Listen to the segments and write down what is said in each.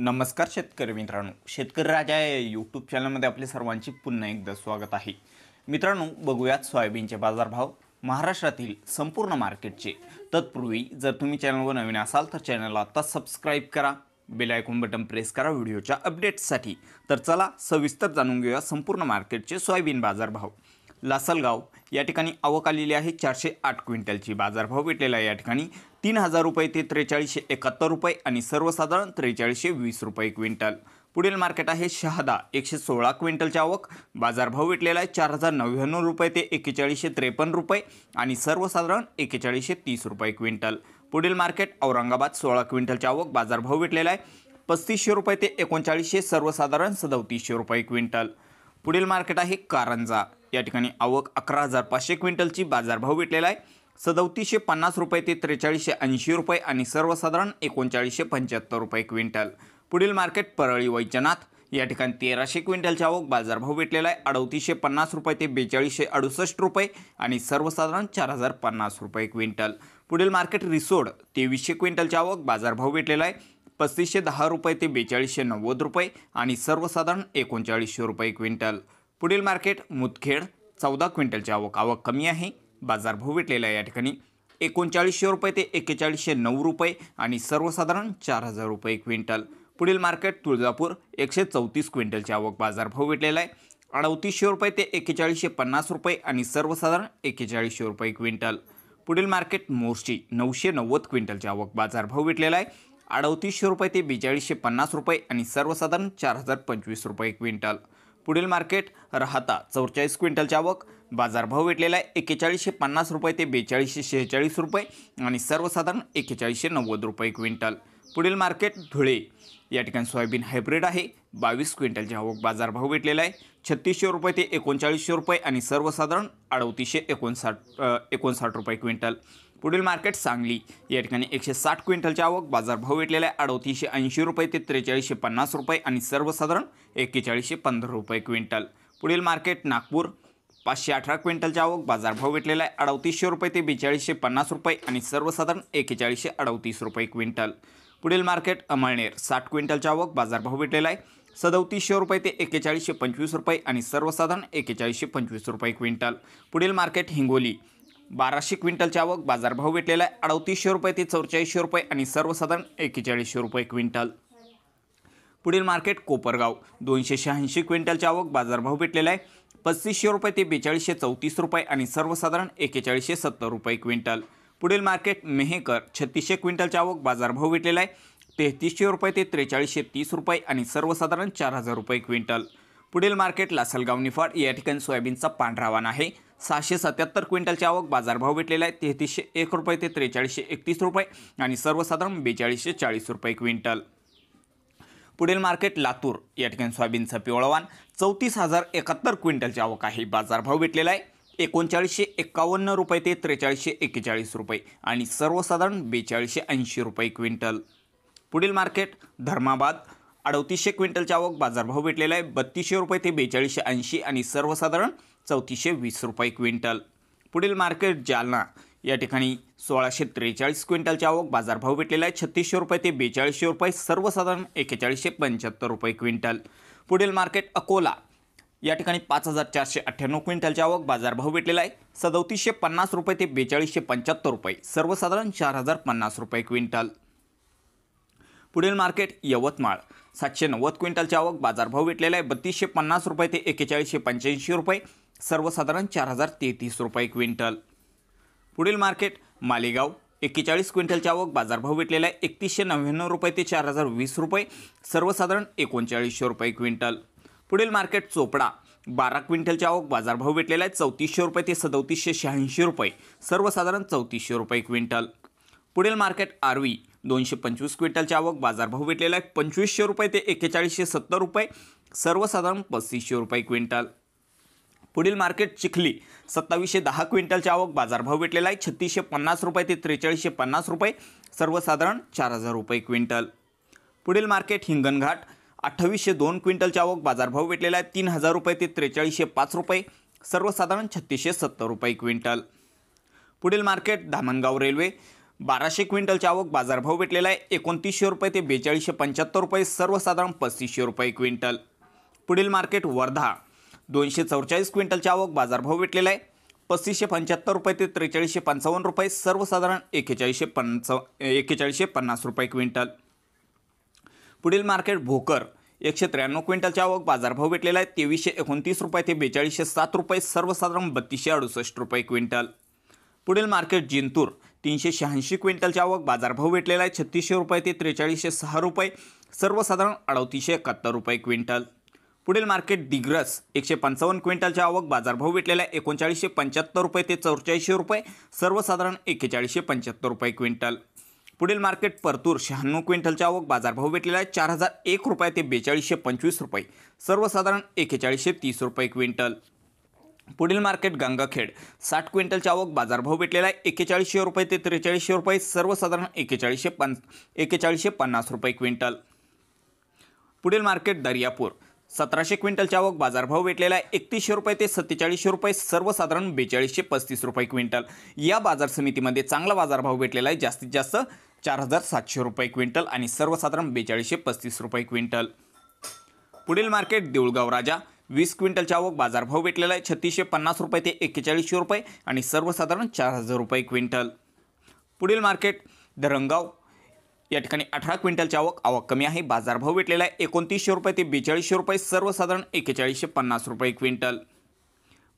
नमस्कार शेतकरी मित्रांनो शेतकरी राजा या यूट्यूब चॅनलमध्ये आपले सर्वांचे पुन्हा एकदा स्वागत आहे मित्रांनो बघूयात सोयाबीनचे बाजारभाव महाराष्ट्रातील संपूर्ण मार्केटचे तत्पूर्वी जर तुम्ही चॅनलवर नवीन असाल तर चॅनलला आत्ता सबस्क्राईब करा बेलायकून बटन प्रेस करा व्हिडिओच्या अपडेट्ससाठी तर चला सविस्तर जाणून घेऊया संपूर्ण मार्केटचे सोयाबीन बाजारभाव लासलगाव या ठिकाणी आवक आलेली आहे चारशे आठ क्विंटलची बाजारभाव भेटलेला आहे या ठिकाणी तीन हजार रुपये ते त्रेचाळीसशे एकाहत्तर रुपये आणि सर्वसाधारण त्रेचाळीसशे वीस रुपये क्विंटल पुढील मार्केट आहे शहादा एकशे सोळा क्विंटलच्या आवक बाजारभाव भेटलेला आहे चार हजार नव्याण्णव रुपये ते एक्केचाळीसशे त्रेपन्न रुपये आणि सर्वसाधारण एक्केचाळीसशे तीस रुपये क्विंटल पुढील मार्केट औरंगाबाद सोळा क्विंटलच्या आवक बाजारभाव भेटलेला आहे पस्तीसशे रुपये ते एकोणचाळीसशे सर्वसाधारण सदोतीसशे रुपये क्विंटल पुढील मार्केट आहे कारंजा या ठिकाणी आवक अकरा हजार पाचशे क्विंटलची बाजारभाव भेटलेला आहे सदौतीसशे पन्नास रुपये ते त्रेचाळीसशे ऐंशी रुपये आणि सर्वसाधारण एकोणचाळीसशे पंच्याहत्तर रुपये क्विंटल पुढील मार्केट परळी वैजनाथ या ठिकाणी तेराशे क्विंटलच्या आवक बाजारभाव भेटलेला आहे अडतीसशे पन्नास रुपये ते बेचाळीसशे अडुसष्ट रुपये आणि सर्वसाधारण चार हजार पन्नास रुपये क्विंटल पुढील मार्केट रिसोड तेवीसशे क्विंटलच्या आवक बाजारभाव भेटलेला आहे पस्तीसशे दहा रुपये ते बेचाळीसशे नव्वद रुपये आणि सर्वसाधारण एकोणचाळीसशे रुपये क्विंटल पुढील मार्केट मुतखेड चौदा क्विंटलची आवक आवक कमी आहे बाजारभाव भेटलेला आहे या ठिकाणी एकोणचाळीसशे रुपये ते एक्केचाळीसशे नऊ रुपये आणि सर्वसाधारण चार हजार रुपये क्विंटल पुढील मार्केट तुळजापूर एकशे चौतीस क्विंटलची आवक बाजारभाव भेटलेला आहे अडतीसशे रुपये ते एक्केचाळीसशे पन्नास रुपये आणि सर्वसाधारण एक्केचाळीसशे रुपये क्विंटल पुढील मार्केट मोर्शी नऊशे नव्वद क्विंटलची आवक भाव भेटलेला आहे अडतीसशे रुपये ते बेचाळीसशे पन्नास रुपये आणि सर्वसाधारण चार हजार पंचवीस रुपये क्विंटल पुढील मार्केट राहता चौवेचाळीस क्विंटलची आवक बाजारभाव भेटलेला आहे एक्केचाळीसशे पन्नास रुपये ते बेचाळीसशे शेहेचाळीस रुपये आणि सर्वसाधारण एक्केचाळीसशे नव्वद रुपये क्विंटल पुढील मार्केट धुळे या ठिकाणी सोयाबीन हायब्रिड आहे बावीस क्विंटलची आवक बाजारभाव भेटलेला आहे छत्तीसशे रुपये ते एकोणचाळीसशे रुपये आणि सर्वसाधारण अडतीसशे एकोणसाठ एकोणसाठ रुपये क्विंटल पुढील मार्केट सांगली या ठिकाणी एकशे साठ क्विंटलच्या आवक बाजारभाव भेटलेला आहे अडोतीसशे ऐंशी रुपये ते त्रेचाळीसशे पन्नास रुपये आणि सर्वसाधारण एक्केचाळीसशे पंधरा रुपये क्विंटल पुढील मार्केट नागपूर पाचशे अठरा क्विंटलच्या आवक बाजारभाव भेटलेला आहे अडतीसशे रुपये ते बेचाळीसशे पन्नास रुपये आणि सर्वसाधारण एक्केचाळीसशे अडतीस रुपये क्विंटल पुढील मार्केट अमळनेर साठ क्विंटलच्या आवक बाजारभाव भेटलेला आहे सदतीसशे रुपये ते एक्केचाळीसशे पंचवीस रुपये आणि सर्वसाधारण एक्केचाळीसशे पंचवीस रुपये क्विंटल पुढील मार्केट हिंगोली बाराशे क्विंटलच्या आवक बाजारभाव भेटलेला आहे अडतीसशे रुपये ते चौवेचाळीसशे रुपये आणि सर्वसाधारण एक्केचाळीसशे रुपये क्विंटल पुढील मार्केट कोपरगाव दोनशे शहाऐंशी क्विंटलच्या आवक बाजारभाव भेटलेला आहे पस्तीसशे रुपये ते बेचाळीसशे चौतीस रुपये आणि सर्वसाधारण एक्केचाळीसशे सत्तर रुपये क्विंटल पुढील मार्केट मेहेकर छत्तीसशे क्विंटलच्या आवक बाजारभाव भेटलेला आहे तेहतीसशे रुपये ते त्रेचाळीसशे तीस रुपये आणि सर्वसाधारण चार हजार रुपये क्विंटल पुढील मार्केट लासलगाव निफाड या ठिकाणी सोयाबीनचा पांढरावान आहे सहाशे सत्याहत्तर क्विंटलची आवक बाजारभाव भेटलेला आहे तेहतीसशे एक रुपये ते त्रेचाळीसशे एकतीस रुपये आणि सर्वसाधारण बेचाळीसशे चाळीस रुपये क्विंटल पुढील मार्केट लातूर या ठिकाणी सोयाबीनचं पिवळवान चौतीस हजार एकाहत्तर क्विंटलची आवक आहे बाजारभाव भेटलेला आहे एकोणचाळीसशे एकावन्न रुपये ते त्रेचाळीसशे एक्केचाळीस रुपये आणि सर्वसाधारण बेचाळीसशे ऐंशी रुपये क्विंटल पुढील मार्केट धर्माबाद अडतीसशे क्विंटलची आवक बाजारभाव भेटलेला आहे बत्तीसशे रुपये ते बेचाळीसशे ऐंशी आणि सर्वसाधारण चौतीसशे वीस रुपये क्विंटल पुढील मार्केट जालना या ठिकाणी सोळाशे त्रेचाळीस क्विंटलच्या आवक बाजारभाव भेटलेला आहे छत्तीसशे रुपये ते बेचाळीसशे रुपये सर्वसाधारण एकेचाळीसशे पंच्याहत्तर रुपये क्विंटल पुढील मार्केट अकोला या ठिकाणी पाच हजार चारशे अठ्ठ्याण्णव क्विंटलच्या आवक बाजारभाव भेटलेला आहे सदोतीसशे पन्नास रुपये ते बेचाळीसशे पंच्याहत्तर रुपये सर्वसाधारण चार हजार पन्नास रुपये क्विंटल पुढील मार्केट यवतमाळ सातशे नव्वद क्विंटलच्या आवक बाजारभाव भेटलेला आहे बत्तीसशे पन्नास रुपये ते एकेचाळीसशे पंच्याऐंशी रुपये सर्वसाधारण चार हजार तेहतीस रुपये क्विंटल पुढील मार्केट मालेगाव एक्केचाळीस क्विंटलच्या आवक बाजारभाव भेटलेला आहे एकतीसशे नव्याण्णव रुपये ते चार हजार वीस रुपये सर्वसाधारण एकोणचाळीसशे रुपये क्विंटल पुढील मार्केट चोपडा बारा क्विंटलच्या आवक बाजारभाव भेटलेला आहे चौतीसशे रुपये ते सदोतीसशे शहाऐंशी रुपये सर्वसाधारण चौतीसशे रुपये क्विंटल पुढील मार्केट आरवी दोनशे पंचवीस क्विंटलच्या आवक बाजारभाव भेटलेला आहे पंचवीसशे रुपये ते एक्केचाळीसशे सत्तर रुपये सर्वसाधारण पस्तीसशे रुपये क्विंटल पुढील मार्केट चिखली सत्तावीसशे दहा क्विंटलच्या आवक बाजारभाव भेटलेला आहे छत्तीसशे पन्नास रुपये ते त्रेचाळीसशे पन्नास रुपये सर्वसाधारण चार हजार रुपये क्विंटल पुढील मार्केट हिंगणघाट अठ्ठावीसशे दोन क्विंटलच्या आवक बाजारभाव भेटलेला आहे तीन हजार रुपये ते त्रेचाळीसशे पाच रुपये सर्वसाधारण छत्तीसशे सत्तर रुपये क्विंटल पुढील मार्केट धामणगाव रेल्वे बाराशे क्विंटलच्या आवक बाजारभाव भेटलेला आहे एकोणतीसशे रुपये ते बेचाळीसशे पंच्याहत्तर रुपये सर्वसाधारण पस्तीसशे रुपये क्विंटल पुढील मार्केट वर्धा दोनशे चौवेचाळीस क्विंटलच्या आवक बाजारभाव भेटलेला आहे पस्तीसशे पंच्याहत्तर रुपये ते त्रेचाळीसशे पंचावन्न रुपये सर्वसाधारण एकेचाळीसशे पंचाव एक्केचाळीसशे पन्नास रुपये क्विंटल पुढील मार्केट भोकर एकशे त्र्याण्णव क्विंटलची आवक बाजारभाव भेटलेला आहे तेवीसशे एकोणतीस रुपये ते बेचाळीसशे सात रुपये सर्वसाधारण बत्तीसशे अडुसष्ट रुपये क्विंटल पुढील मार्केट जिंतूर तीनशे शहाऐंशी क्विंटलची आवक बाजारभाव भेटलेला आहे छत्तीसशे रुपये ते त्रेचाळीसशे सहा रुपये सर्वसाधारण अडतीसशे एकाहत्तर रुपये क्विंटल पुढील मार्केट डिग्रस एकशे पंचावन्न क्विंटलच्या आवक बाजारभाव भेटलेला आहे एकोणचाळीसशे पंच्याहत्तर रुपये ते चौवेचाळीसशे रुपये सर्वसाधारण एक्केचाळीसशे पंच्याहत्तर रुपये क्विंटल पुढील मार्केट परतूर शहाण्णव क्विंटलच्या आवक बाजारभाव भेटलेला आहे चार हजार एक रुपये ते बेचाळीसशे पंचवीस रुपये सर्वसाधारण एक्केचाळीसशे तीस रुपये क्विंटल पुढील मार्केट गंगाखेड साठ क्विंटलच्या आवक बाजारभाव भेटलेला आहे एक्केचाळीसशे रुपये ते त्रेचाळीसशे रुपये सर्वसाधारण एक्केचाळीसशे पन एक्केचाळीसशे पन्नास रुपये क्विंटल पुढील मार्केट दर्यापूर सतराशे क्विंटलच्या आवक बाजारभाव भेटलेला आहे एकतीसशे रुपये ते सत्तेचाळीसशे रुपये सर्वसाधारण बेचाळीसशे पस्तीस रुपये क्विंटल या बाजार समितीमध्ये चांगला बाजारभाव भेटलेला आहे जास्तीत जास्त चार हजार सातशे रुपये क्विंटल आणि सर्वसाधारण बेचाळीसशे पस्तीस रुपये क्विंटल पुढील मार्केट देऊळगाव राजा वीस क्विंटलच्या आवक बाजारभाव भेटलेला आहे छत्तीसशे पन्नास रुपये ते एक्केचाळीसशे रुपये आणि सर्वसाधारण चार हजार रुपये क्विंटल पुढील मार्केट धरणगाव या ठिकाणी अठरा क्विंटलची आवक आवक कमी आहे बाजारभाव भेटलेला आहे एकोणतीसशे रुपये ते बेचाळीसशे रुपये सर्वसाधारण एकेचाळीसशे पन्नास रुपये क्विंटल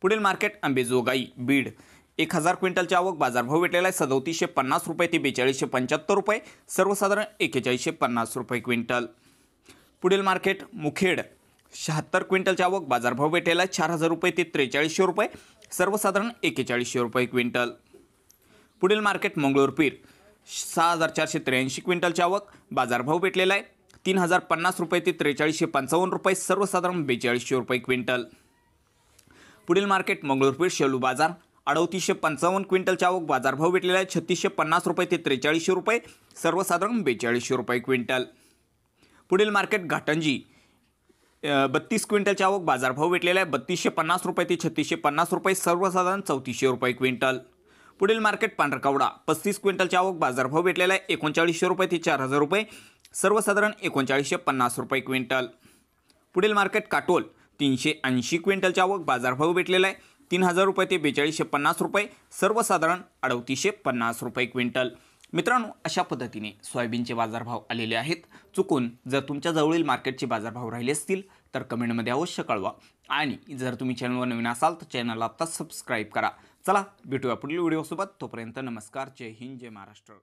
पुढील मार्केट आंबेजोगाई बीड एक हजार क्विंटलची आवक बाजारभाव भेटलेला आहे सदोतीसशे पन्नास रुपये ते बेचाळीसशे पंच्याहत्तर रुपये सर्वसाधारण एकेचाळीसशे पन्नास रुपये क्विंटल पुढील मार्केट मुखेड शहात्तर क्विंटलची आवक बाजारभाव भेटलेला आहे चार हजार रुपये ते त्रेचाळीसशे रुपये सर्वसाधारण एकेचाळीसशे रुपये क्विंटल पुढील मार्केट मंगळूरपीर सहा हजार चारशे त्र्याऐंशी क्विंटलची आवक बाजारभाव भेटलेला आहे तीन हजार पन्नास रुपये ते त्रेचाळीसशे पंचावन्न रुपये सर्वसाधारण बेचाळीसशे रुपये क्विंटल पुढील मार्केट मंगळूरपीठ शेलू बाजार अडतीसशे पंचावन्न क्विंटलच्या आवक बाजारभाव भेटलेला आहे छत्तीसशे पन्नास रुपये ते त्रेचाळीसशे रुपये सर्वसाधारण बेचाळीसशे रुपये क्विंटल पुढील मार्केट घाटंजी बत्तीस क्विंटलच्या आवक बाजारभाव भेटलेला आहे बत्तीसशे पन्नास रुपये ते छत्तीसशे पन्नास रुपये सर्वसाधारण चौतीसशे रुपये क्विंटल पुढील मार्केट पांढरकावडा पस्तीस क्विंटलच्या आवक बाजारभाव भेटलेला आहे एकोणचाळीसशे रुपये ते चार हजार रुपये सर्वसाधारण एकोणचाळीसशे पन्नास रुपये क्विंटल पुढील मार्केट काटोल तीनशे ऐंशी क्विंटलच्या आवक बाजारभाव भेटलेला आहे तीन हजार रुपये ते बेचाळीसशे पन्नास रुपये सर्वसाधारण अडतीसशे पन्नास रुपये क्विंटल मित्रांनो अशा पद्धतीने सोयाबीनचे बाजारभाव आलेले आहेत चुकून जर तुमच्याजवळील मार्केटचे बाजारभाव राहिले असतील तर कमेंटमध्ये अवश्य कळवा आणि जर तुम्ही चॅनलवर नवीन असाल तर चॅनलला आत्ता सबस्क्राईब करा चला भेटूया पुढील व्हिडिओसोबत तोपर्यंत नमस्कार जय हिंद जय महाराष्ट्र